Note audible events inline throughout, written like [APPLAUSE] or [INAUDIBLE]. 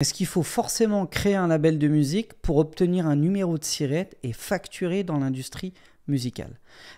Est-ce qu'il faut forcément créer un label de musique pour obtenir un numéro de sirette et facturer dans l'industrie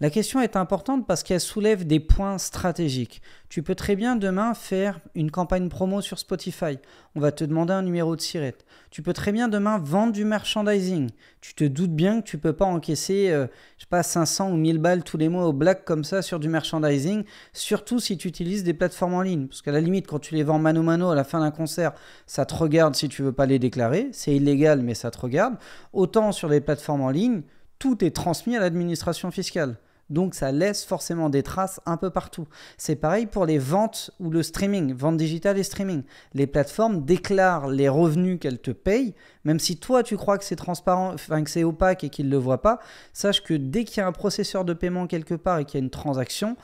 la question est importante parce qu'elle soulève des points stratégiques. Tu peux très bien demain faire une campagne promo sur Spotify. On va te demander un numéro de sirette. Tu peux très bien demain vendre du merchandising. Tu te doutes bien que tu peux pas encaisser euh, je sais 500 ou 1000 balles tous les mois au black comme ça sur du merchandising, surtout si tu utilises des plateformes en ligne parce qu'à la limite quand tu les vends mano mano à la fin d'un concert, ça te regarde si tu veux pas les déclarer, c'est illégal mais ça te regarde. Autant sur les plateformes en ligne, tout est transmis à l'administration fiscale. Donc ça laisse forcément des traces un peu partout. C'est pareil pour les ventes ou le streaming, vente digitale et streaming. Les plateformes déclarent les revenus qu'elles te payent, même si toi tu crois que c'est transparent, enfin que c'est opaque et qu'ils ne le voient pas, sache que dès qu'il y a un processeur de paiement quelque part et qu'il y a une transaction,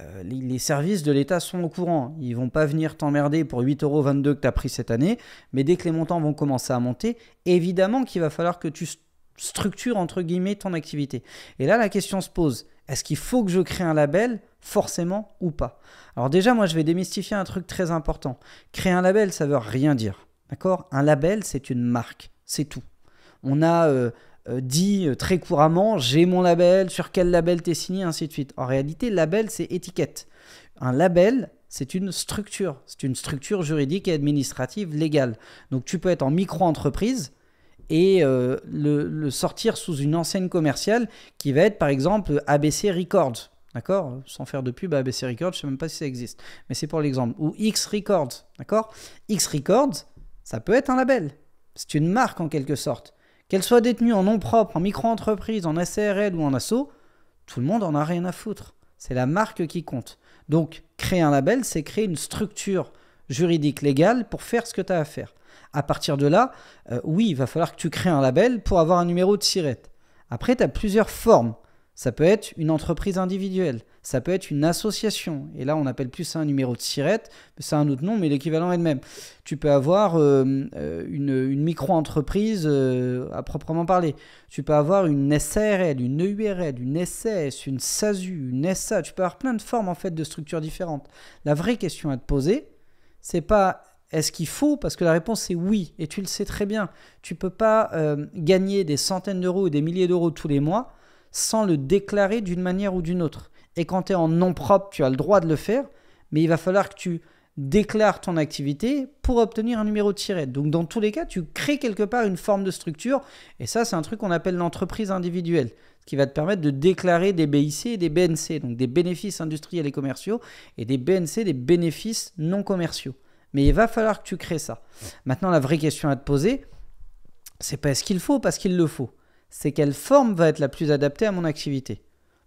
euh, les, services de l'État sont au courant. Ils vont pas venir t'emmerder pour euros que tu as pris cette année, mais dès que les montants vont commencer à monter, évidemment qu'il va falloir que tu structure entre guillemets ton activité. Et là, la question se pose est-ce qu'il faut que je crée un label forcément ou pas Alors déjà, moi, je vais démystifier un truc très important. Créer un label, ça veut rien dire, d'accord Un label, c'est une marque, c'est tout. On a euh, euh, dit euh, très couramment j'ai mon label, sur quel label t'es signé, ainsi de suite. En réalité, label, c'est étiquette. Un label, c'est une structure, c'est une structure juridique et administrative légale. Donc tu peux être en micro-entreprise et euh, le, sortir sous une enseigne commerciale qui va être par exemple ABC Records. D'accord Sans faire de pub ABC Records, je ne sais même pas si ça existe. Mais c'est pour l'exemple. Ou X Records. D'accord X Records, ça peut être un label. C'est une marque en quelque sorte. Qu'elle soit détenue en nom propre, en micro-entreprise, en SARL ou en asso, tout le monde en a rien à foutre. C'est la marque qui compte. Donc, créer un label, c'est créer une structure juridique légale pour faire ce que tu as à faire. À partir de là, euh, oui, il va falloir que tu crées un label pour avoir un numéro de sirette. Après, tu as plusieurs formes. Ça peut être une entreprise individuelle, ça peut être une association. Et là, on appelle plus ça un numéro de sirette, c'est un autre nom, mais l'équivalent est le même. Tu peux avoir euh, euh, une, micro-entreprise à proprement parler. Tu peux avoir une SARL, une EURL, une SS, une SASU, une SA. Tu peux avoir plein de formes en fait de structures différentes. La vraie question à te poser, c'est pas est-ce qu'il faut Parce que la réponse est oui, et tu le sais très bien. Tu ne peux pas euh, gagner des centaines d'euros ou des milliers d'euros tous les mois sans le déclarer d'une manière ou d'une autre. Et quand tu es en nom propre, tu as le droit de le faire, mais il va falloir que tu déclares ton activité pour obtenir un numéro de tiret. Donc dans tous les cas, tu crées quelque part une forme de structure, et ça c'est un truc qu'on appelle l'entreprise individuelle ce qui va te permettre de déclarer des BIC et des BNC, donc des bénéfices industriels et commerciaux, et des BNC, des bénéfices non commerciaux. Mais il va falloir que tu crées ça. Maintenant, la vraie question à te poser, c'est pas est-ce qu'il faut, parce qu'il le faut. C'est quelle forme va être la plus adaptée à mon activité.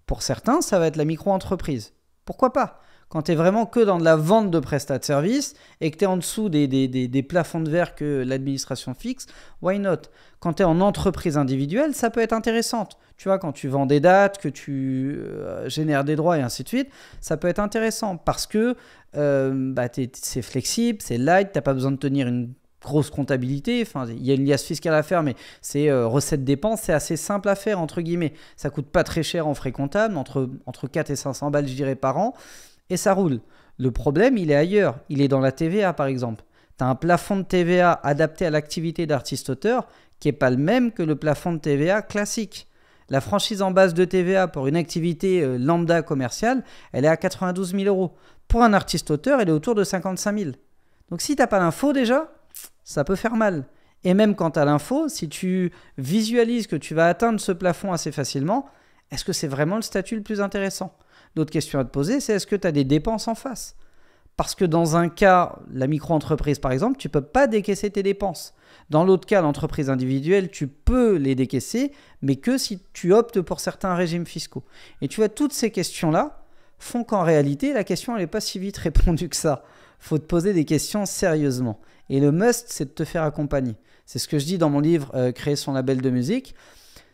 Pour certains, ça va être la micro-entreprise. Pourquoi pas quand tu es vraiment que dans de la vente de prestat de services et que tu es en dessous des, des, plafonds de verre que l'administration fixe, why not Quand tu es en entreprise individuelle, ça peut être intéressant. Tu vois, quand tu vends des dates, que tu euh, génères des droits et ainsi de suite, ça peut être intéressant parce que euh, bah, c'est flexible, c'est light, tu pas besoin de tenir une grosse comptabilité, enfin il y a une liasse fiscale à faire, mais c'est euh, recette dépenses, c'est assez simple à faire entre guillemets. Ça coûte pas très cher en frais comptables, entre, entre 4 et 500 balles je dirais par an et ça roule. Le problème, il est ailleurs. Il est dans la TVA, par exemple. Tu as un plafond de TVA adapté à l'activité d'artiste-auteur qui n'est pas le même que le plafond de TVA classique. La franchise en base de TVA pour une activité euh, lambda commerciale, elle est à 92 000 euros. Pour un artiste-auteur, elle est autour de 55 000. Donc si tu n'as pas l'info déjà, ça peut faire mal. Et même quand tu as l'info, si tu visualises que tu vas atteindre ce plafond assez facilement, est-ce que c'est vraiment le statut le plus intéressant D'autres questions à te poser, c'est est-ce que tu as des dépenses en face Parce que dans un cas, la micro-entreprise par exemple, tu ne peux pas décaisser tes dépenses. Dans l'autre cas, l'entreprise individuelle, tu peux les décaisser, mais que si tu optes pour certains régimes fiscaux. Et tu vois, toutes ces questions-là font qu'en réalité, la question n'est pas si vite répondue que ça. faut te poser des questions sérieusement. Et le must, c'est de te faire accompagner. C'est ce que je dis dans mon livre euh, Créer son label de musique.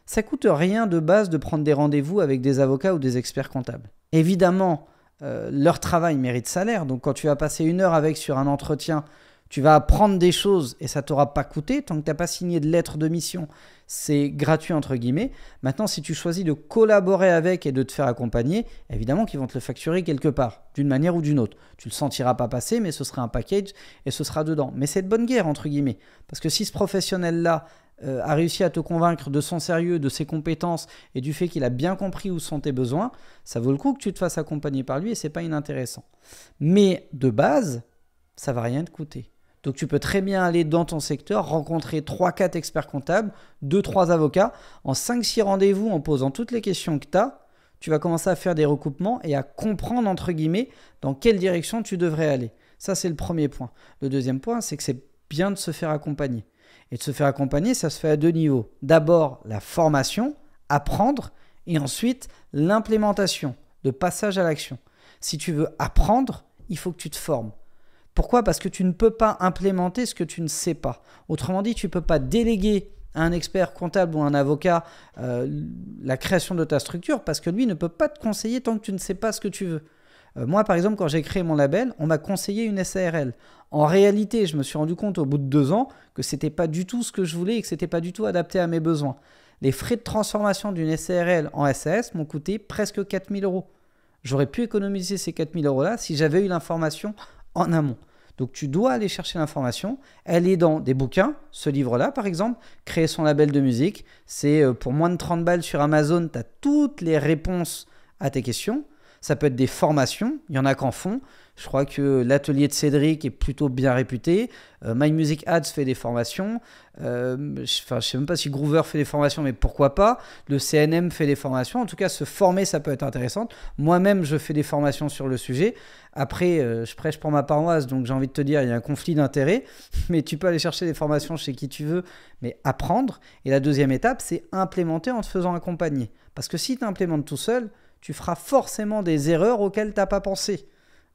Ça coûte rien de base de prendre des rendez-vous avec des avocats ou des experts comptables. Évidemment, euh, leur travail mérite salaire. Donc quand tu vas passer une heure avec sur un entretien, tu vas apprendre des choses et ça t'aura pas coûté tant que tu t'as pas signé de lettre de mission. C'est gratuit entre guillemets. Maintenant, si tu choisis de collaborer avec et de te faire accompagner, évidemment qu'ils vont te le facturer quelque part, d'une manière ou d'une autre. Tu ne le sentiras pas passer, mais ce sera un package et ce sera dedans. Mais c'est de bonne guerre entre guillemets, parce que si ce professionnel là euh, a réussi à te convaincre de son sérieux, de ses compétences et du fait qu'il a bien compris où sont tes besoins, ça vaut le coup que tu te fasses accompagner par lui et c'est pas inintéressant. Mais de base, ça va rien te coûter. Donc tu peux très bien aller dans ton secteur, rencontrer 3-4 experts comptables, 2-3 avocats, en 5-6 rendez-vous en posant toutes les questions que tu as, tu vas commencer à faire des recoupements et à comprendre, entre guillemets, dans quelle direction tu devrais aller. Ça, c'est le premier point. Le deuxième point, c'est que c'est bien de se faire accompagner. Et de se faire accompagner, ça se fait à deux niveaux. D'abord, la formation, apprendre, et ensuite, l'implémentation, le passage à l'action. Si tu veux apprendre, il faut que tu te formes. Pourquoi Parce que tu ne peux pas implémenter ce que tu ne sais pas. Autrement dit, tu ne peux pas déléguer à un expert comptable ou un avocat euh, la création de ta structure parce que lui ne peut pas te conseiller tant que tu ne sais pas ce que tu veux. Euh, moi, par exemple, quand j'ai créé mon label, on m'a conseillé une SARL. En réalité, je me suis rendu compte au bout de deux ans que ce n'était pas du tout ce que je voulais et que n'était pas du tout adapté à mes besoins. Les frais de transformation d'une SARL en SAS m'ont coûté presque 4000 euros. J'aurais pu économiser ces 4000 euros-là si j'avais eu l'information en amont. Donc tu dois aller chercher l'information. Elle est dans des bouquins. Ce livre-là, par exemple, Créer son label de musique, c'est euh, pour moins de 30 balles sur Amazon, tu as toutes les réponses à tes questions ça peut être des formations, il y en a qu'en font. Je crois que l'atelier de Cédric est plutôt bien réputé. Euh, My Music Ads fait des formations. Euh, je ne sais même pas si Groover fait des formations, mais pourquoi pas. Le CNM fait des formations. En tout cas, se former, ça peut être intéressant. Moi-même, je fais des formations sur le sujet. Après, euh, je prêche pour ma paroisse, donc j'ai envie de te dire, il y a un conflit d'intérêts. [LAUGHS] Mais tu peux aller chercher des formations chez qui tu veux, mais apprendre. Et la deuxième étape, c'est implémenter en te faisant accompagner. Parce que si tu implémentes tout seul, tu feras forcément des erreurs auxquelles tu n'as pas pensé.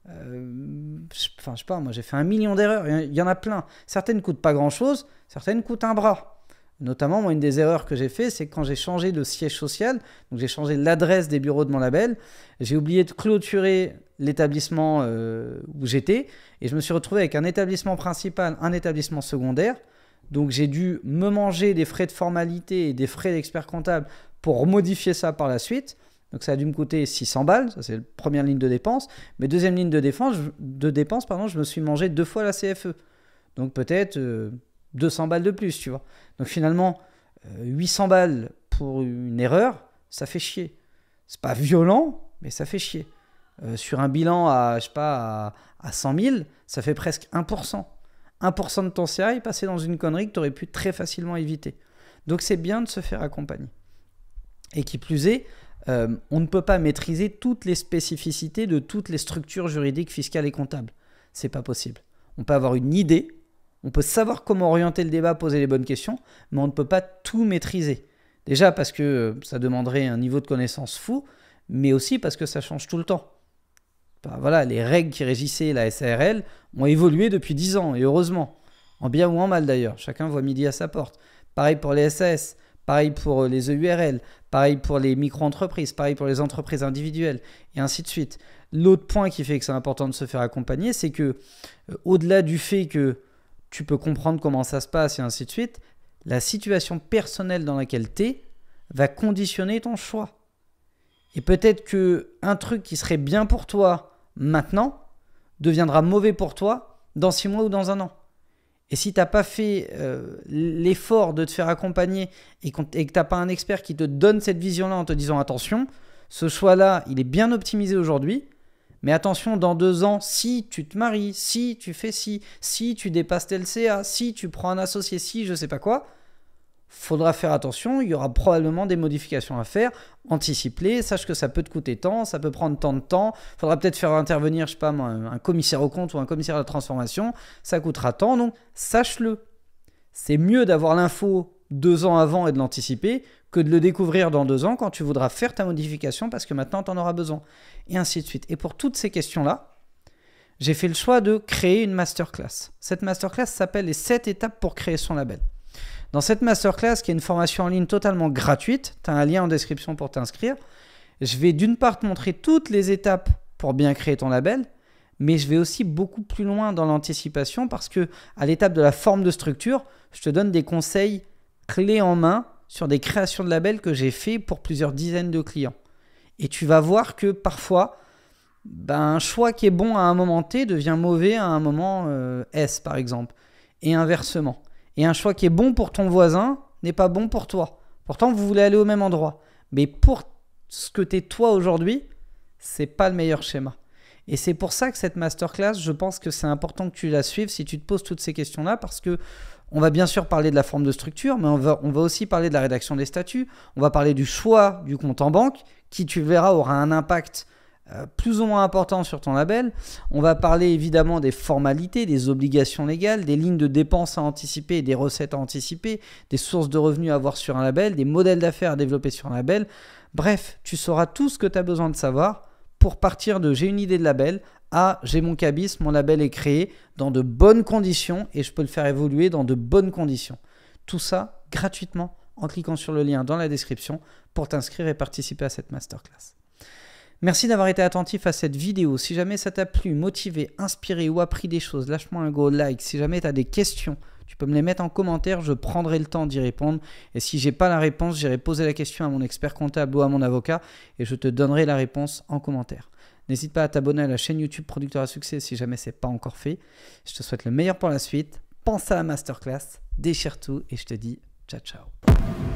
Euh, je sais pas, moi j'ai fait un million d'erreurs, il y en a plein. Certaines coûtent pas grand chose, certaines coûtent un bras. Notamment, moi, une des erreurs que j'ai fait, c'est quand j'ai changé de siège social, donc j'ai changé l'adresse des bureaux de mon label, j'ai oublié de clôturer l'établissement euh, où j'étais, et je me suis retrouvé avec un établissement principal, un établissement secondaire. Donc j'ai dû me manger des frais de formalité et des frais d'expert comptable pour modifier ça par la suite. Donc ça a dû me coûter 600 balles, ça c'est la première ligne de dépense. Mais deuxième ligne de, défense, de dépense, pardon, je me suis mangé deux fois la CFE. Donc peut-être 200 euh, balles de plus, tu vois. Donc finalement, 800 euh, balles pour une erreur, ça fait chier. C'est pas violent, mais ça fait chier. Euh, sur un bilan à, je pas, à, 100 000, ça fait presque 1%. 1% de ton est passé dans une connerie que tu aurais pu très facilement éviter. Donc c'est bien de se faire accompagner. Et qui plus est, euh, on ne peut pas maîtriser toutes les spécificités de toutes les structures juridiques, fiscales et comptables. C'est pas possible. On peut avoir une idée, on peut savoir comment orienter le débat, poser les bonnes questions, mais on ne peut pas tout maîtriser. Déjà parce que euh, ça demanderait un niveau de connaissance fou, mais aussi parce que ça change tout le temps. voilà, les règles qui régissaient la SARL ont évolué depuis 10 ans, et heureusement. En bien ou en mal d'ailleurs, chacun voit midi à sa porte. Pareil pour les SAS, pareil pour euh, les EURL, pareil pour les micro-entreprises, pareil pour les entreprises individuelles, et ainsi de suite. L'autre point qui fait que c'est important de se faire accompagner, c'est que euh, au-delà du fait que tu peux comprendre comment ça se passe et ainsi de suite, la situation personnelle dans laquelle tu es va conditionner ton choix. Et peut-être que un truc qui serait bien pour toi maintenant deviendra mauvais pour toi dans six mois ou dans un an. Et si tu t'as pas fait euh, l'effort de te faire accompagner et, que tu que pas un expert qui te donne cette vision-là en te disant attention, ce choix-là, il est bien optimisé aujourd'hui, mais attention, dans deux ans, si tu te maries, si tu fais ci, si tu dépasses tel CA, si tu prends un associé, si je ne sais pas quoi, faudra faire attention, il y aura probablement des modifications à faire, anticiper sache que ça peut te coûter tant, ça peut prendre tant de temps, faudra peut-être faire intervenir, je sais pas un commissaire au compte ou un commissaire à la transformation, ça coûtera tant, donc sache-le. C'est mieux d'avoir l'info deux ans avant et de l'anticiper que de le découvrir dans deux ans quand tu voudras faire ta modification parce que maintenant tu en auras besoin, et ainsi de suite. Et pour toutes ces questions-là, j'ai fait le choix de créer une masterclass. Cette masterclass s'appelle les 7 étapes pour créer son label. Dans cette masterclass, qui est une formation en ligne totalement gratuite, tu as un lien en description pour t'inscrire. Je vais d'une part te montrer toutes les étapes pour bien créer ton label, mais je vais aussi beaucoup plus loin dans l'anticipation parce que à l'étape de la forme de structure, je te donne des conseils clés en main sur des créations de labels que j'ai fait pour plusieurs dizaines de clients. Et tu vas voir que parfois, ben, un choix qui est bon à un moment T devient mauvais à un moment euh, S, par exemple, et inversement. Et un choix qui est bon pour ton voisin n'est pas bon pour toi. Pourtant, vous voulez aller au même endroit. Mais pour ce que t'es toi aujourd'hui, c'est pas le meilleur schéma. Et c'est pour ça que cette masterclass, je pense que c'est important que tu la suives si tu te poses toutes ces questions-là, parce que on va bien sûr parler de la forme de structure, mais on va, on va aussi parler de la rédaction des statuts, on va parler du choix du compte en banque, qui tu verras aura un impact euh, plus ou moins important sur ton label. On va parler évidemment des formalités, des obligations légales, des lignes de dépenses à anticiper, des recettes à anticiper, des sources de revenus à avoir sur un label, des modèles d'affaires à développer sur un label. Bref, tu sauras tout ce que tu as besoin de savoir pour partir de j'ai une idée de label à j'ai mon cabis, mon label est créé dans de bonnes conditions et je peux le faire évoluer dans de bonnes conditions. Tout ça gratuitement en cliquant sur le lien dans la description pour t'inscrire et participer à cette masterclass. Merci d'avoir été attentif à cette vidéo. Si jamais ça t'a plu, motivé, inspiré ou appris des choses, lâche-moi un gros like. Si jamais tu as des questions, tu peux me les mettre en commentaire, je prendrai le temps d'y répondre. Et si j'ai pas la réponse, j'irai poser la question à mon expert comptable ou à mon avocat et je te donnerai la réponse en commentaire. N'hésite pas à t'abonner à la chaîne YouTube Producteur à succès si jamais c'est pas encore fait. Je te souhaite le meilleur pour la suite. Pense à la masterclass, déchire tout et je te dis ciao ciao.